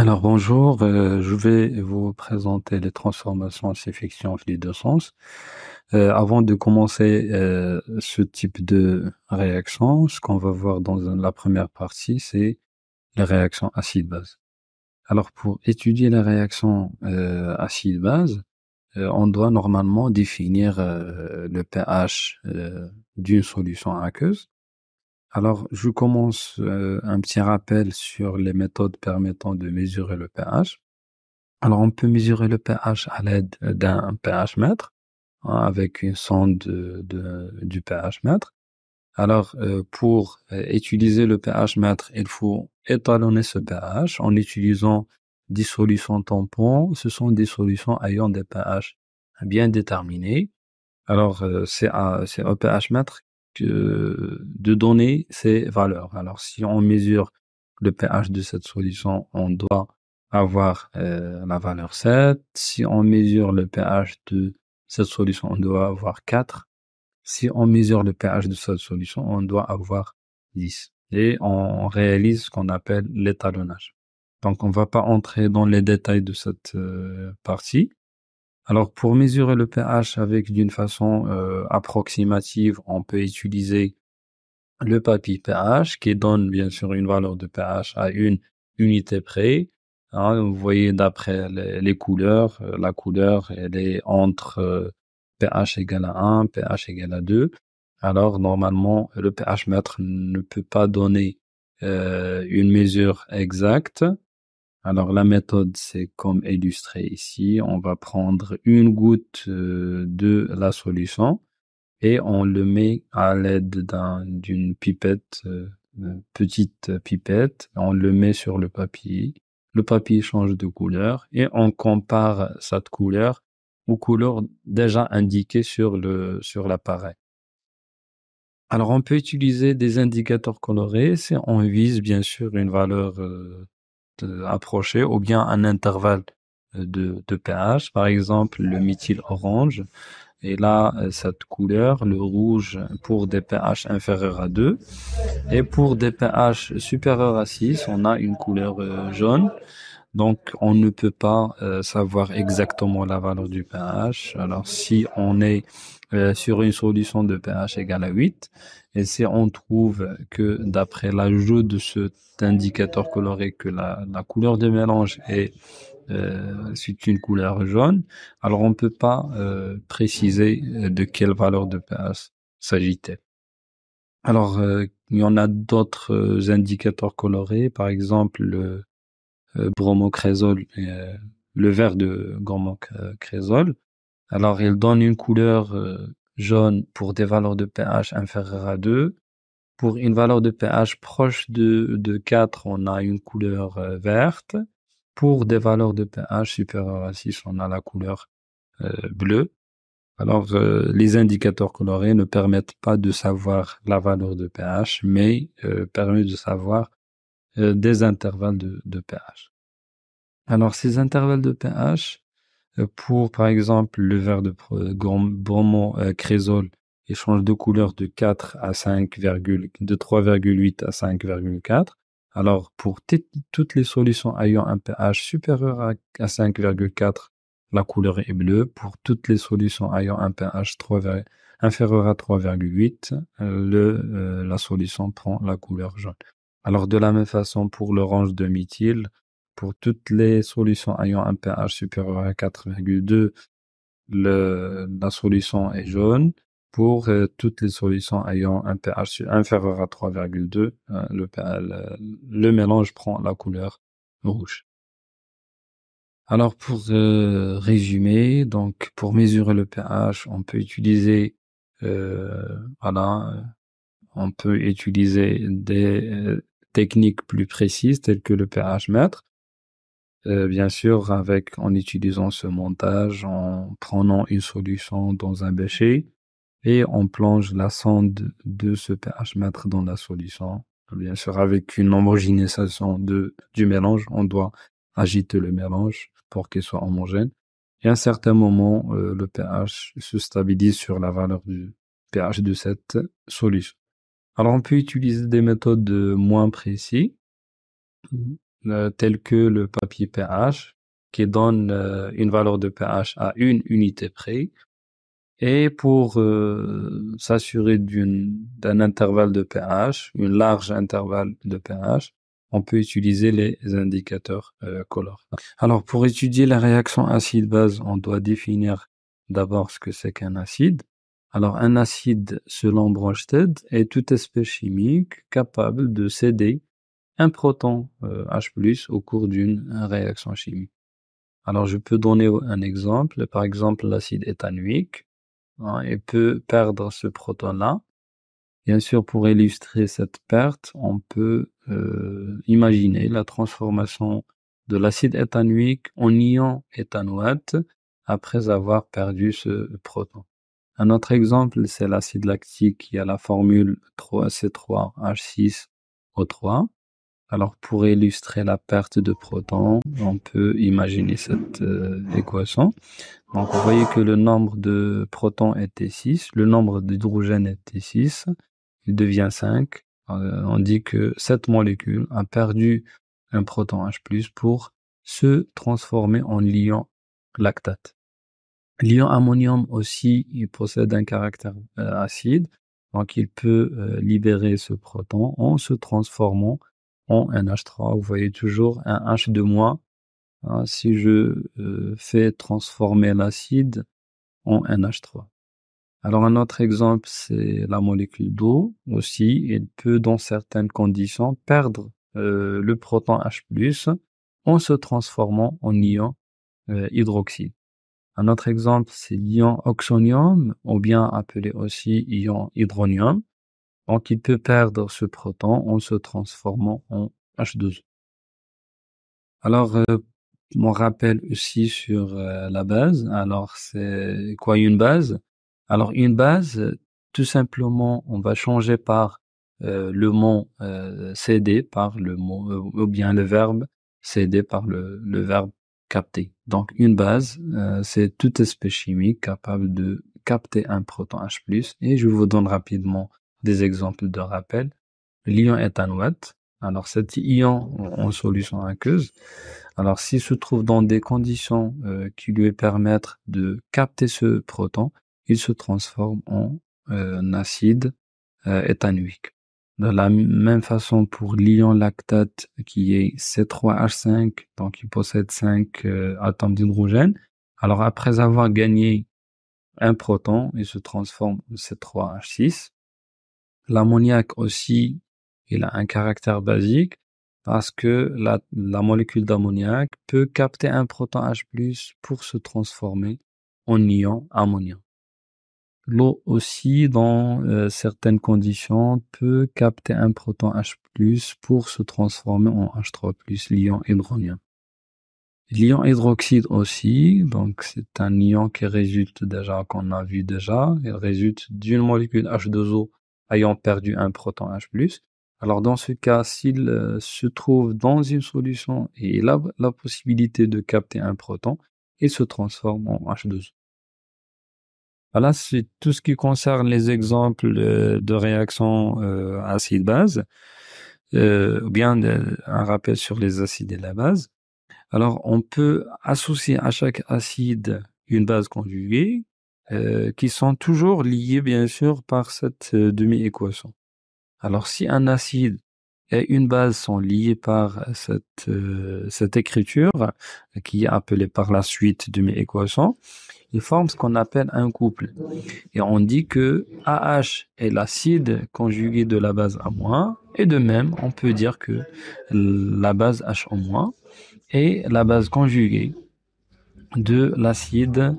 Alors bonjour, euh, je vais vous présenter les transformations science-fiction en fluide de sens. Euh, avant de commencer euh, ce type de réaction, ce qu'on va voir dans la première partie, c'est les réactions acide-base. Alors pour étudier les réactions acide-base, on doit normalement définir le pH d'une solution aqueuse alors, je commence euh, un petit rappel sur les méthodes permettant de mesurer le pH. Alors, on peut mesurer le pH à l'aide euh, d'un pH mètre, hein, avec une sonde du pH mètre. Alors, euh, pour utiliser le pH mètre, il faut étalonner ce pH en utilisant des solutions tampons. Ce sont des solutions ayant des pH bien déterminés. Alors, c'est au pH mètre de donner ces valeurs. Alors, si on mesure le pH de cette solution, on doit avoir euh, la valeur 7. Si on mesure le pH de cette solution, on doit avoir 4. Si on mesure le pH de cette solution, on doit avoir 10. Et on réalise ce qu'on appelle l'étalonnage. Donc, on ne va pas entrer dans les détails de cette euh, partie. Alors pour mesurer le pH avec d'une façon euh, approximative, on peut utiliser le papier pH qui donne bien sûr une valeur de pH à une unité près. Hein. vous voyez d'après les, couleurs, euh, la couleur elle est entre euh, pH égale à 1, pH égal à 2. Alors normalement le pH mètre ne peut pas donner une mesure exacte, alors la méthode, c'est comme illustré ici. On va prendre une goutte euh, de la solution et on le met à l'aide d'une pipette, euh, petite pipette. On le met sur le papier. Le papier change de couleur et on compare cette couleur aux couleurs déjà indiquées sur sur l'appareil. Alors on peut utiliser des indicateurs colorés si on vise bien sûr une valeur euh, approché ou bien un intervalle euh, de, pH, par exemple le méthyl orange. Et là, euh, cette couleur, le rouge, pour des pH inférieurs à 2. Et pour des pH supérieurs à 6, on a une couleur euh, jaune. Donc, on ne peut pas euh, savoir exactement la valeur du pH. Alors, si on est euh, sur une solution de pH égale à 8, et si on trouve que d'après l'ajout de cet indicateur coloré que la, couleur de mélange est euh, une couleur jaune, alors on ne peut pas préciser de quelle valeur de pH s'agit-il. Alors, il y en a d'autres indicateurs colorés, par exemple le et euh, euh, le vert de bromocrésol. Euh, Alors, il donne une couleur jaune pour des valeurs de pH inférieures à 2. Pour une valeur de pH proche de, 4, on a une couleur verte. Pour des valeurs de pH supérieures à 6, on a la couleur bleue. Alors, les indicateurs colorés ne permettent pas de savoir la valeur de pH, mais permettent de savoir euh, des intervalles de, pH. Alors ces intervalles de pH, euh, pour par exemple le verre de bromon euh, crésol, de couleur de 4 à 5, de 3,8 à 5,4. Alors pour toutes les solutions ayant un pH supérieur à, 5,4, la couleur est bleue. Pour toutes les solutions ayant un pH inférieur à 3,8, la solution prend la couleur jaune. Alors de la même façon pour l'orange de méthyle, pour toutes les solutions ayant un pH supérieur à 4,2, la solution est jaune. Pour euh, toutes les solutions ayant un pH inférieur à 3,2, euh, le, le, mélange prend la couleur rouge. Alors pour euh, résumer, donc pour mesurer le pH, on peut utiliser on peut utiliser des techniques plus précises telles que le pH mètre. Euh, bien sûr, avec, en utilisant ce montage, en prenant une solution dans un bécher et on plonge la sonde de ce pH mètre dans la solution. Bien sûr, avec une homogénéisation de, du mélange, on doit agiter le mélange pour qu'il soit homogène. Et à un certain moment, euh, le pH se stabilise sur la valeur du pH de cette solution. Alors, on peut utiliser des méthodes moins précises, euh, telles que le papier pH, qui donne euh, une valeur de pH à une unité près. Et pour euh, s'assurer d'un intervalle de pH, une large intervalle de pH, on peut utiliser les indicateurs color. Alors, pour étudier la réaction acide-base, on doit définir d'abord ce que c'est qu'un acide. Alors, un acide, selon Bronsted, est toute espèce chimique capable de céder un proton euh, H+, au cours d'une réaction chimique. Alors, je peux donner un exemple. Par exemple, l'acide éthanoïque hein, peut perdre ce proton-là. Bien sûr, pour illustrer cette perte, on peut euh, imaginer la transformation de l'acide éthanoïque en ion éthanoate après avoir perdu ce proton. Un autre exemple, c'est l'acide lactique. qui a la formule 3C3H6O3. Alors, pour illustrer la perte de protons, on peut imaginer cette euh, équation. Donc, vous voyez que le nombre de protons était 6, le nombre d'hydrogène était 6, il devient 5. Euh, on dit que cette molécule a perdu un proton H+, pour se transformer en lion lactate. L'ion-ammonium aussi, il possède un caractère euh, acide, donc il peut euh, libérer ce proton en se transformant en un 3 Vous voyez toujours un H de moins. Hein, si je euh, fais transformer l'acide en un 3 Alors un autre exemple, c'est la molécule d'eau aussi. Il peut, dans certaines conditions, perdre le proton H+, en se transformant en ion hydroxyde. Un autre exemple, c'est l'ion oxonium, ou bien appelé aussi ion hydronium. Donc, il peut perdre ce proton en se transformant en h 2 Alors, euh, mon rappel aussi sur euh, la base. Alors, c'est quoi une base Alors, une base, tout simplement, on va changer par euh, le mot CD, par le mot, ou bien le verbe CD par le verbe capter. Donc une base, euh, c'est toute espèce chimique capable de capter un proton H+. Et je vous donne rapidement des exemples de rappel. L'ion éthanoate, alors cet ion en solution aqueuse, alors s'il se trouve dans des conditions euh, qui lui permettent de capter ce proton, il se transforme en euh, acide éthanoïque. De la même façon pour l'ion lactate qui est C3H5, donc il possède 5 euh, atomes d'hydrogène. Alors après avoir gagné un proton, il se transforme en C3H6. L'ammoniac aussi, il a un caractère basique parce que la, molécule d'ammoniac peut capter un proton H+, pour se transformer en ion ammonium l'eau aussi, dans euh, certaines conditions, peut capter un proton H+, pour se transformer en H3+, l'ion hydronien. L'ion hydroxyde aussi, donc c'est un ion qui résulte déjà, qu'on a vu déjà, il résulte d'une molécule H2O ayant perdu un proton H+. Alors dans ce cas, s'il euh, se trouve dans une solution et il a la possibilité de capter un proton, il se transforme en H2O. Voilà, c'est tout ce qui concerne les exemples de, réactions euh, acides acide-base, euh, ou bien un rappel sur les acides et la base. Alors, on peut associer à chaque acide une base conjuguée, euh, qui sont toujours liées, bien sûr, par cette demi-équation. Alors, si un acide et une base sont liées par euh, cette, écriture qui est appelée par la suite de mes équations, Ils forment ce qu'on appelle un couple. Et on dit que AH est l'acide conjugué de la base A-, et de même, on peut dire que la base H- est la base conjuguée de l'acide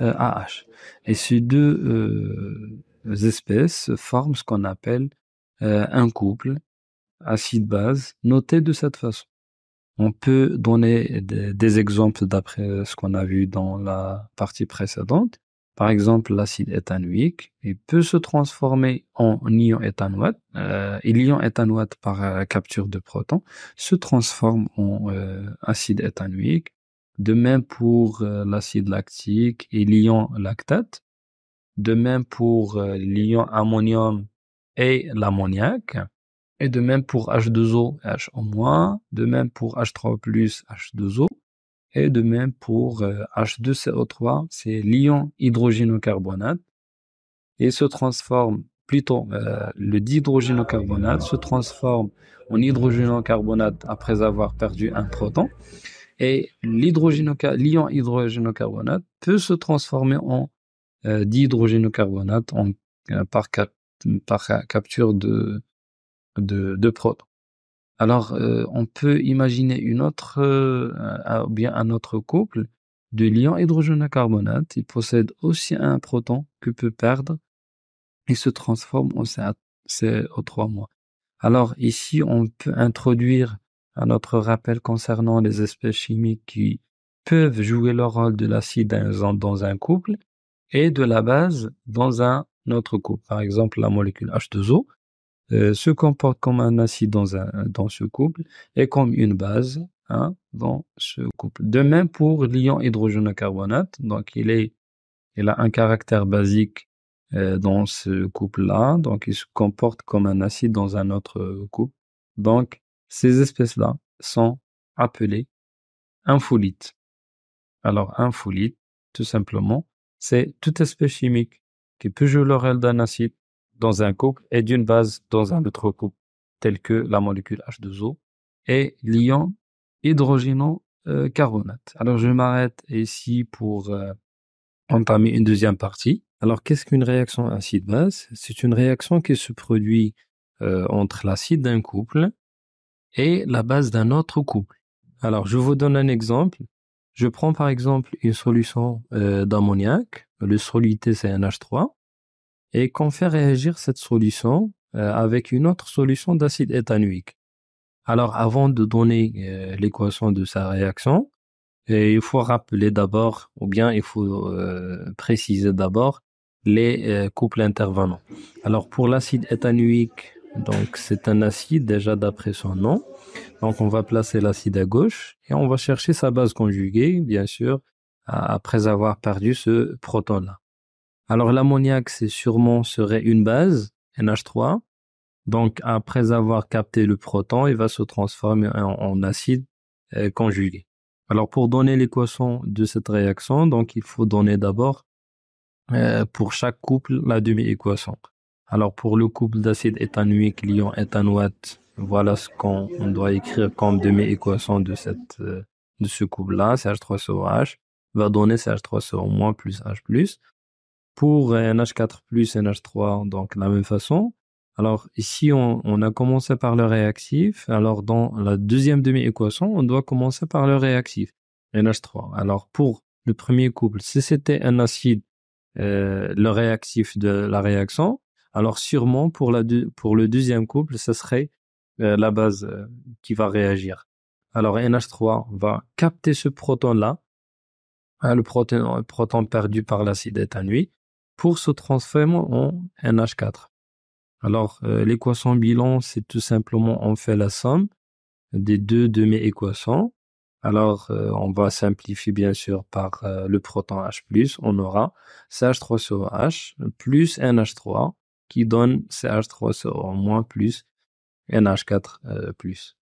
AH. Et ces deux euh, espèces forment ce qu'on appelle un couple acide-base noté de cette façon. On peut donner des, exemples d'après euh, ce qu'on a vu dans la partie précédente. Par exemple, l'acide éthanoïque, il peut se transformer en ion éthanoate. Euh, l'ion éthanoate, par euh, capture de protons, se transforme en acide éthanoïque. De même pour l'acide lactique et l'ion lactate. De même pour l'ion ammonium et l'ammoniac et de même pour H2O et H moins, de même pour H3O+, H2O, et de même pour H2CO3, euh, c'est l'ion hydrogénocarbonate, et se transforme plutôt euh, le dihydrogénocarbonate se transforme en hydrogénocarbonate après avoir perdu un proton. Et l'ion hydrogénocarbonate peut se transformer en euh, dihydrogénocarbonate par, capture de, de, protons Alors, euh, on peut imaginer une autre, euh, bien un autre couple de l'ion carbonate. Il possède aussi un proton que peut perdre et se transforme en CO3 mois. Alors ici, on peut introduire un autre rappel concernant les espèces chimiques qui peuvent jouer le rôle de l'acide dans un couple et de la base dans un autre couple. Par exemple, la molécule H2O euh, se comporte comme un acide dans, un, euh, dans ce couple et comme une base hein, dans ce couple. De même pour l'ion hydrogénocarbonate, donc il, est, il a un caractère basique euh, dans ce couple-là, donc il se comporte comme un acide dans un autre couple. Donc ces espèces-là sont appelées infolites. Alors infolite, tout simplement, c'est toute espèce chimique qui peut jouer le rôle d'un acide dans un couple et d'une base dans un autre couple, tel que la molécule H2O et l'ion hydrogénocarbonate. Alors je m'arrête ici pour euh, entamer une deuxième partie. Alors qu'est-ce qu'une réaction acide-base C'est une réaction qui se produit euh, entre l'acide d'un couple et la base d'un autre couple. Alors je vous donne un exemple. Je prends par exemple une solution d'ammoniaque. Euh, d'ammoniac. Le soluté c'est un H3 et qu'on fait réagir cette solution euh, avec une autre solution d'acide éthanoïque. Alors, avant de donner euh, l'équation de sa réaction, euh, il faut rappeler d'abord, ou bien il faut préciser d'abord les couples intervenants. Alors pour l'acide éthanoïque, donc c'est un acide déjà d'après son nom. Donc on va placer l'acide à gauche et on va chercher sa base conjuguée, bien sûr, après avoir perdu ce proton-là. Alors l'ammoniac, c'est sûrement serait une base, NH3. Donc après avoir capté le proton, il va se transformer en, acide euh, conjugué. Alors pour donner l'équation de cette réaction, donc il faut donner d'abord euh, pour chaque couple la demi-équation. Alors pour le couple d'acide éthanoïque l'ion éthanoate, voilà ce qu'on doit écrire comme demi-équation de euh, de ce couple-là, CH3COH, va donner ch 3 moins plus H+ pour nh 4 plus, nh 3 donc la même façon. Alors ici, on, a commencé par le réactif. Alors dans la deuxième demi-équation, on doit commencer par le réactif, NH3. Alors pour le premier couple, si c'était un acide, euh, le réactif de la réaction, alors sûrement pour, la pour le deuxième couple, ce serait euh, la base euh, qui va réagir. Alors NH3 va capter ce proton-là, hein, le proton, proton perdu par l'acide étanui, pour se transfert, en NH4. Alors, euh, l'équation bilan, c'est tout simplement on fait la somme des deux demi-équations. Alors, euh, on va simplifier bien sûr par euh, le proton H+, on aura ch 3 oh plus NH3 qui donne CH3CO- plus NH4+.